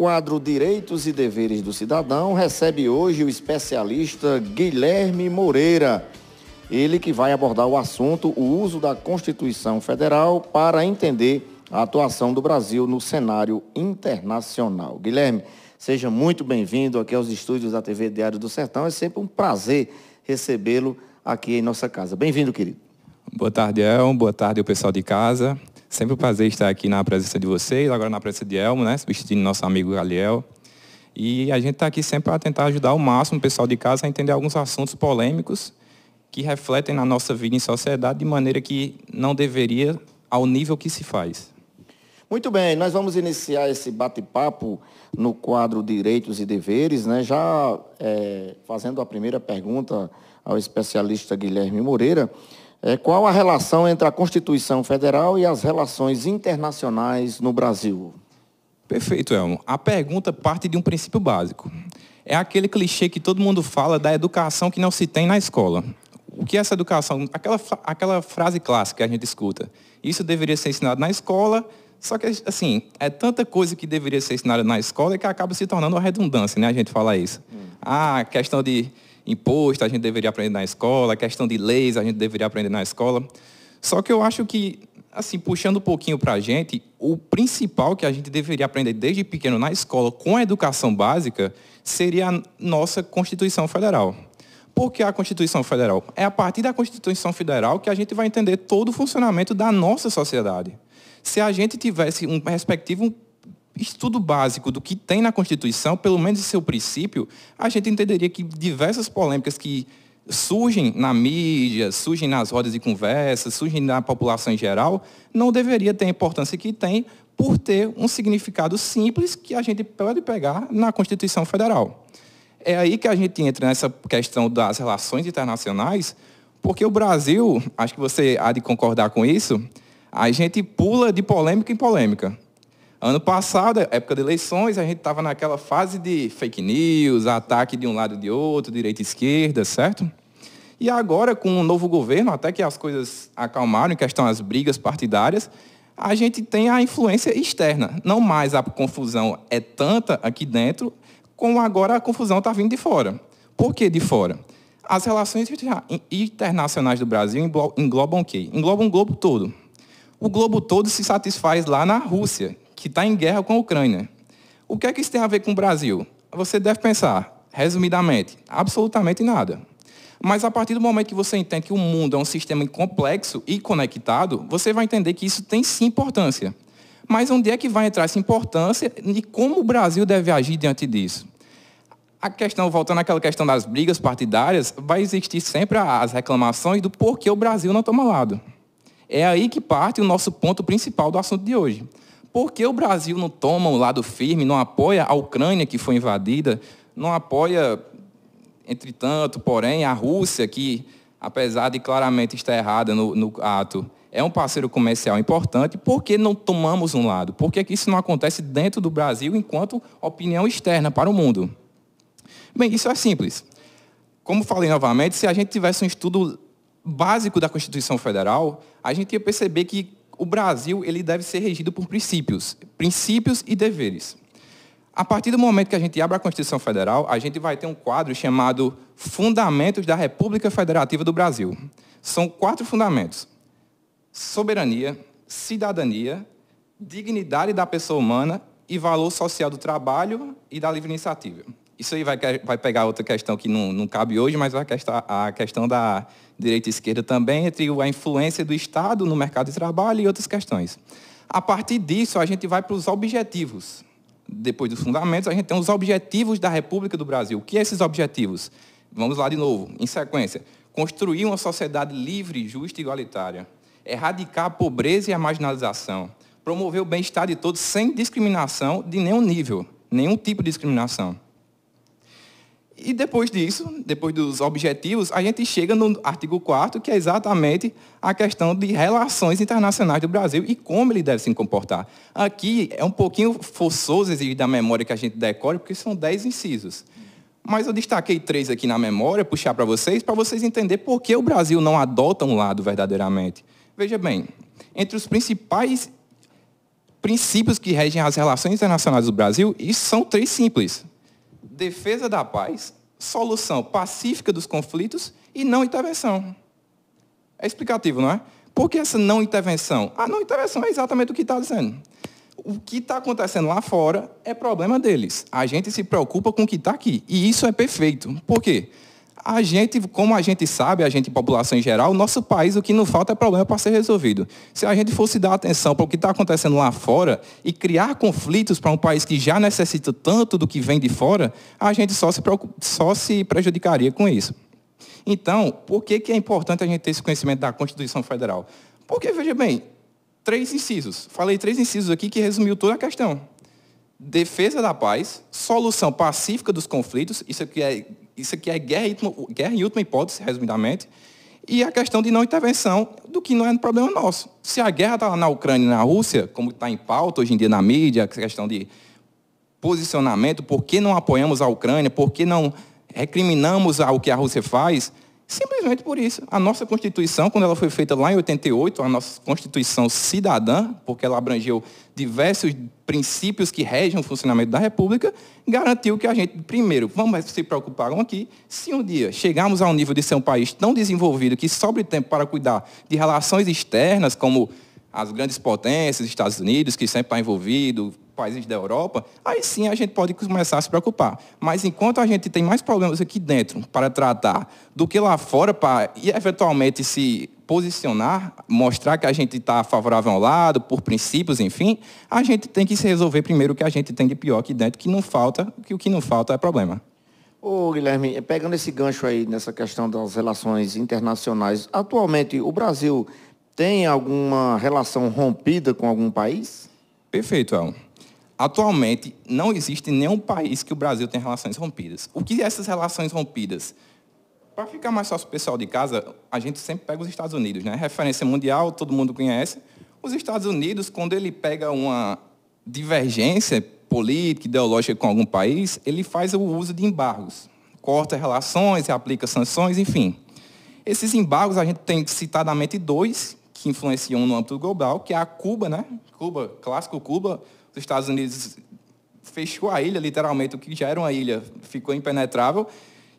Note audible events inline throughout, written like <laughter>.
quadro Direitos e Deveres do Cidadão recebe hoje o especialista Guilherme Moreira. Ele que vai abordar o assunto, o uso da Constituição Federal para entender a atuação do Brasil no cenário internacional. Guilherme, seja muito bem-vindo aqui aos estúdios da TV Diário do Sertão. É sempre um prazer recebê-lo aqui em nossa casa. Bem-vindo, querido. Boa tarde, El. Boa tarde, o pessoal de casa. Sempre um prazer estar aqui na presença de vocês, agora na presença de Elmo, né? Substituindo nosso amigo Galiel. E a gente está aqui sempre para tentar ajudar ao máximo o pessoal de casa a entender alguns assuntos polêmicos que refletem na nossa vida em sociedade de maneira que não deveria ao nível que se faz. Muito bem, nós vamos iniciar esse bate-papo no quadro Direitos e Deveres, né? já é, fazendo a primeira pergunta ao especialista Guilherme Moreira. É, qual a relação entre a Constituição Federal e as relações internacionais no Brasil? Perfeito, Elmo. A pergunta parte de um princípio básico. É aquele clichê que todo mundo fala da educação que não se tem na escola. O que é essa educação? Aquela, aquela frase clássica que a gente escuta. Isso deveria ser ensinado na escola, só que, assim, é tanta coisa que deveria ser ensinada na escola que acaba se tornando uma redundância, né? A gente fala isso. Hum. Ah, questão de imposto a gente deveria aprender na escola, questão de leis a gente deveria aprender na escola. Só que eu acho que, assim, puxando um pouquinho para a gente, o principal que a gente deveria aprender desde pequeno na escola com a educação básica seria a nossa Constituição Federal. Porque a Constituição Federal? É a partir da Constituição Federal que a gente vai entender todo o funcionamento da nossa sociedade. Se a gente tivesse um respectivo estudo básico do que tem na Constituição, pelo menos em seu princípio, a gente entenderia que diversas polêmicas que surgem na mídia, surgem nas rodas de conversa, surgem na população em geral, não deveria ter a importância que tem por ter um significado simples que a gente pode pegar na Constituição Federal. É aí que a gente entra nessa questão das relações internacionais, porque o Brasil, acho que você há de concordar com isso, a gente pula de polêmica em polêmica. Ano passado, é época de eleições, a gente estava naquela fase de fake news, ataque de um lado e de outro, direita e esquerda, certo? E agora, com o um novo governo, até que as coisas acalmaram em questão às brigas partidárias, a gente tem a influência externa. Não mais a confusão é tanta aqui dentro, como agora a confusão está vindo de fora. Por que de fora? As relações internacionais do Brasil englobam o quê? Englobam o globo todo. O globo todo se satisfaz lá na Rússia, que está em guerra com a Ucrânia. O que é que isso tem a ver com o Brasil? Você deve pensar, resumidamente, absolutamente nada. Mas a partir do momento que você entende que o mundo é um sistema complexo e conectado, você vai entender que isso tem sim importância. Mas onde é que vai entrar essa importância e como o Brasil deve agir diante disso? A questão, voltando àquela questão das brigas partidárias, vai existir sempre as reclamações do porquê o Brasil não toma lado. É aí que parte o nosso ponto principal do assunto de hoje por que o Brasil não toma um lado firme, não apoia a Ucrânia que foi invadida, não apoia, entretanto, porém, a Rússia que, apesar de claramente estar errada no, no ato, é um parceiro comercial importante, por que não tomamos um lado? Por que isso não acontece dentro do Brasil enquanto opinião externa para o mundo? Bem, isso é simples. Como falei novamente, se a gente tivesse um estudo básico da Constituição Federal, a gente ia perceber que o Brasil ele deve ser regido por princípios, princípios e deveres. A partir do momento que a gente abre a Constituição Federal, a gente vai ter um quadro chamado Fundamentos da República Federativa do Brasil. São quatro fundamentos: soberania, cidadania, dignidade da pessoa humana e valor social do trabalho e da livre iniciativa. Isso aí vai, vai pegar outra questão que não, não cabe hoje, mas a questão, a questão da direita e esquerda também, entre a influência do Estado no mercado de trabalho e outras questões. A partir disso, a gente vai para os objetivos. Depois dos fundamentos, a gente tem os objetivos da República do Brasil. O que é esses objetivos? Vamos lá de novo, em sequência. Construir uma sociedade livre, justa e igualitária. Erradicar a pobreza e a marginalização. Promover o bem-estar de todos sem discriminação de nenhum nível, nenhum tipo de discriminação e depois disso, depois dos objetivos, a gente chega no artigo 4 que é exatamente a questão de relações internacionais do Brasil e como ele deve se comportar. Aqui é um pouquinho forçoso exigir da memória que a gente decore, porque são 10 incisos. Mas eu destaquei três aqui na memória, puxar para vocês, para vocês entenderem por que o Brasil não adota um lado verdadeiramente. Veja bem, entre os principais princípios que regem as relações internacionais do Brasil, isso são três simples defesa da paz, solução pacífica dos conflitos e não intervenção. É explicativo, não é? Por que essa não intervenção? A não intervenção é exatamente o que está dizendo. O que está acontecendo lá fora é problema deles. A gente se preocupa com o que está aqui. E isso é perfeito. Por quê? A gente, como a gente sabe, a gente, população em geral, o nosso país, o que não falta é problema para ser resolvido. Se a gente fosse dar atenção para o que está acontecendo lá fora e criar conflitos para um país que já necessita tanto do que vem de fora, a gente só se, só se prejudicaria com isso. Então, por que, que é importante a gente ter esse conhecimento da Constituição Federal? Porque, veja bem, três incisos. Falei três incisos aqui que resumiu toda a questão defesa da paz, solução pacífica dos conflitos, isso aqui é isso aqui é guerra, guerra em última hipótese, resumidamente. E a questão de não intervenção, do que não é um problema nosso. Se a guerra está na Ucrânia e na Rússia, como está em pauta hoje em dia na mídia, a questão de posicionamento, por que não apoiamos a Ucrânia, por que não recriminamos o que a Rússia faz, Simplesmente por isso. A nossa Constituição, quando ela foi feita lá em 88, a nossa Constituição cidadã, porque ela abrangeu diversos princípios que regem o funcionamento da República, garantiu que a gente, primeiro, vamos se preocupar aqui, se um dia chegarmos ao nível de ser um país tão desenvolvido que sobre tempo para cuidar de relações externas, como as grandes potências, Estados Unidos, que sempre está envolvido, países da Europa, aí sim a gente pode começar a se preocupar. Mas enquanto a gente tem mais problemas aqui dentro para tratar do que lá fora para eventualmente se posicionar, mostrar que a gente está favorável ao lado, por princípios, enfim, a gente tem que se resolver primeiro o que a gente tem de pior aqui dentro, que não falta, que o que não falta é problema. Ô, Guilherme, pegando esse gancho aí nessa questão das relações internacionais, atualmente o Brasil tem alguma relação rompida com algum país? Perfeito, Alan. Atualmente, não existe nenhum país que o Brasil tenha relações rompidas. O que é essas relações rompidas? Para ficar mais fácil o pessoal de casa, a gente sempre pega os Estados Unidos, né? Referência mundial, todo mundo conhece. Os Estados Unidos, quando ele pega uma divergência política, ideológica com algum país, ele faz o uso de embargos. Corta relações, aplica sanções, enfim. Esses embargos, a gente tem citadamente dois que influenciam no âmbito global, que é a Cuba, né? Cuba, clássico Cuba, os Estados Unidos fechou a ilha, literalmente, o que já era uma ilha ficou impenetrável,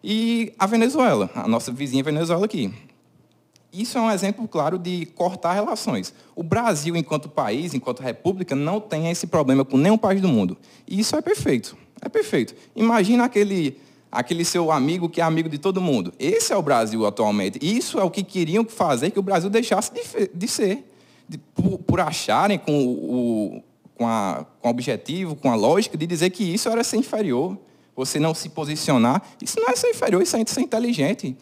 e a Venezuela, a nossa vizinha Venezuela aqui. Isso é um exemplo claro de cortar relações. O Brasil, enquanto país, enquanto república, não tem esse problema com nenhum país do mundo. E isso é perfeito. É perfeito. Imagina aquele, aquele seu amigo que é amigo de todo mundo. Esse é o Brasil atualmente. e Isso é o que queriam fazer que o Brasil deixasse de, de ser. De, por, por acharem com o, com, a, com o objetivo, com a lógica de dizer que isso era ser inferior. Você não se posicionar, isso não é ser inferior, isso é ser inteligente.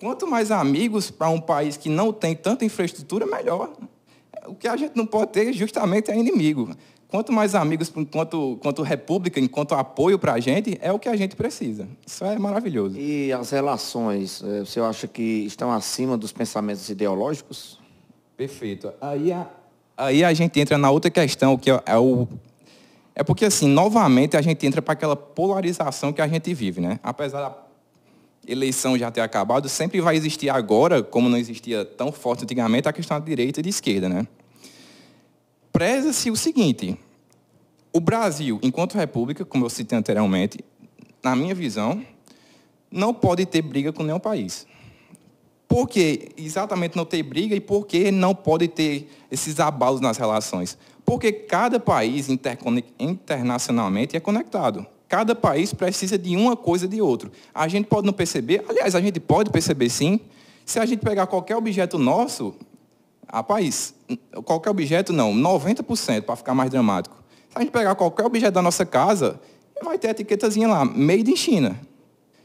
Quanto mais amigos para um país que não tem tanta infraestrutura, melhor. O que a gente não pode ter justamente é inimigo. Quanto mais amigos enquanto, enquanto república, enquanto apoio para a gente, é o que a gente precisa. Isso é maravilhoso. E as relações, eh, você acha que estão acima dos pensamentos ideológicos? Perfeito. Aí a, aí a gente entra na outra questão, que é, é o. É porque, assim, novamente a gente entra para aquela polarização que a gente vive, né? Apesar da eleição já ter acabado, sempre vai existir agora, como não existia tão forte antigamente, a questão da direita e de esquerda, né? Preza-se o seguinte: o Brasil, enquanto república, como eu citei anteriormente, na minha visão, não pode ter briga com nenhum país por que exatamente não ter briga e por que não pode ter esses abalos nas relações? Porque cada país internacionalmente é conectado. Cada país precisa de uma coisa de outro. A gente pode não perceber, aliás, a gente pode perceber sim. Se a gente pegar qualquer objeto nosso, país, qualquer objeto não, 90% para ficar mais dramático. Se a gente pegar qualquer objeto da nossa casa, vai ter a etiquetazinha lá, made in China.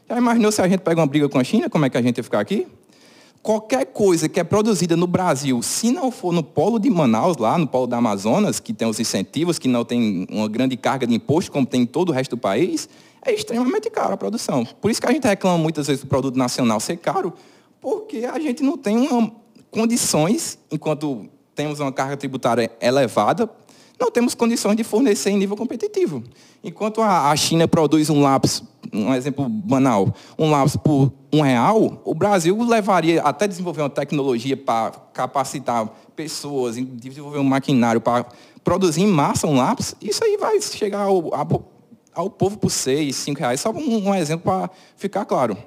Já imaginou se a gente pega uma briga com a China, como é que a gente ia ficar aqui? qualquer coisa que é produzida no Brasil, se não for no polo de Manaus, lá no polo da Amazonas, que tem os incentivos, que não tem uma grande carga de imposto, como tem em todo o resto do país, é extremamente caro a produção. Por isso que a gente reclama muitas vezes do produto nacional ser caro, porque a gente não tem uma, condições, enquanto temos uma carga tributária elevada, não temos condições de fornecer em nível competitivo. Enquanto a, a China produz um lápis um exemplo banal, um lápis por um real, o Brasil levaria até desenvolver uma tecnologia para capacitar pessoas, desenvolver um maquinário para produzir em massa um lápis, isso aí vai chegar ao, ao povo por seis, cinco reais, só um, um exemplo para ficar claro.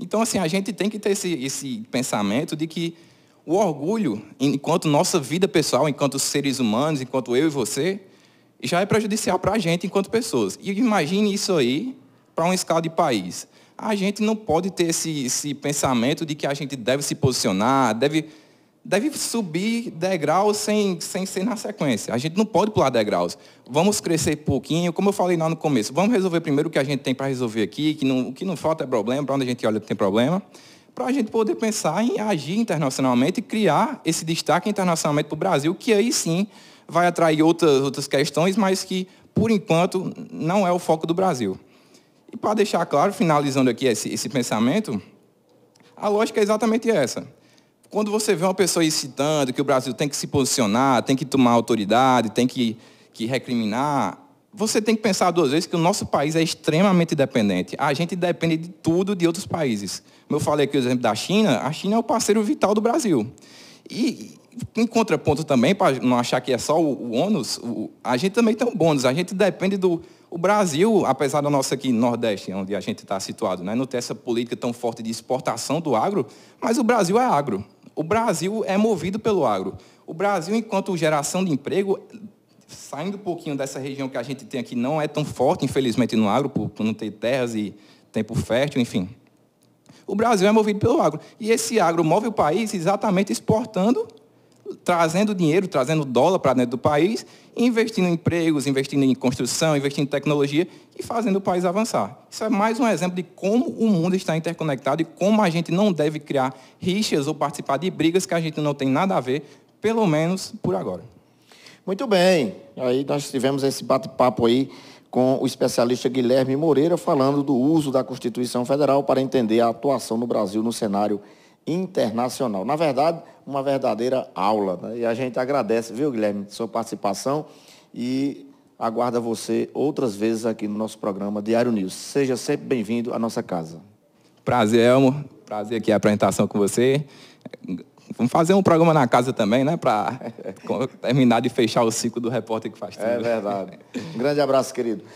Então, assim, a gente tem que ter esse, esse pensamento de que o orgulho, enquanto nossa vida pessoal, enquanto seres humanos, enquanto eu e você, já é prejudicial para a gente enquanto pessoas. E imagine isso aí para uma escala de país. A gente não pode ter esse, esse pensamento de que a gente deve se posicionar, deve, deve subir degraus sem, sem ser na sequência. A gente não pode pular degraus. Vamos crescer pouquinho, como eu falei lá no começo. Vamos resolver primeiro o que a gente tem para resolver aqui, que não, o que não falta é problema, para onde a gente olha tem problema para a gente poder pensar em agir internacionalmente e criar esse destaque internacionalmente para o Brasil, que aí sim vai atrair outras, outras questões, mas que, por enquanto, não é o foco do Brasil. E para deixar claro, finalizando aqui esse, esse pensamento, a lógica é exatamente essa. Quando você vê uma pessoa excitando que o Brasil tem que se posicionar, tem que tomar autoridade, tem que, que recriminar, você tem que pensar duas vezes que o nosso país é extremamente dependente. A gente depende de tudo de outros países. Como eu falei aqui o exemplo da China, a China é o parceiro vital do Brasil. E, em contraponto também, para não achar que é só o, o ônus, o, a gente também tem um bônus. A gente depende do, o Brasil, apesar da nossa aqui no Nordeste, onde a gente está situado, né, não tem essa política tão forte de exportação do agro, mas o Brasil é agro. O Brasil é movido pelo agro. O Brasil, enquanto geração de emprego, saindo um pouquinho dessa região que a gente tem aqui, não é tão forte, infelizmente, no agro, por, por não ter terras e tempo fértil, enfim. O Brasil é movido pelo agro. E esse agro move o país exatamente exportando trazendo dinheiro, trazendo dólar para dentro do país, investindo em empregos, investindo em construção, investindo em tecnologia e fazendo o país avançar. Isso é mais um exemplo de como o mundo está interconectado e como a gente não deve criar rixas ou participar de brigas que a gente não tem nada a ver, pelo menos por agora. Muito bem. Aí nós tivemos esse bate-papo aí com o especialista Guilherme Moreira falando do uso da Constituição Federal para entender a atuação no Brasil no cenário internacional. Na verdade, uma verdadeira aula. Né? E a gente agradece, viu, Guilherme, sua participação e aguarda você outras vezes aqui no nosso programa Diário News. Seja sempre bem-vindo à nossa casa. Prazer, Elmo. Prazer aqui a apresentação com você. Vamos fazer um programa na casa também, né? Para <laughs> terminar de fechar o ciclo do repórter que faz é tudo. É verdade. Um grande abraço, querido.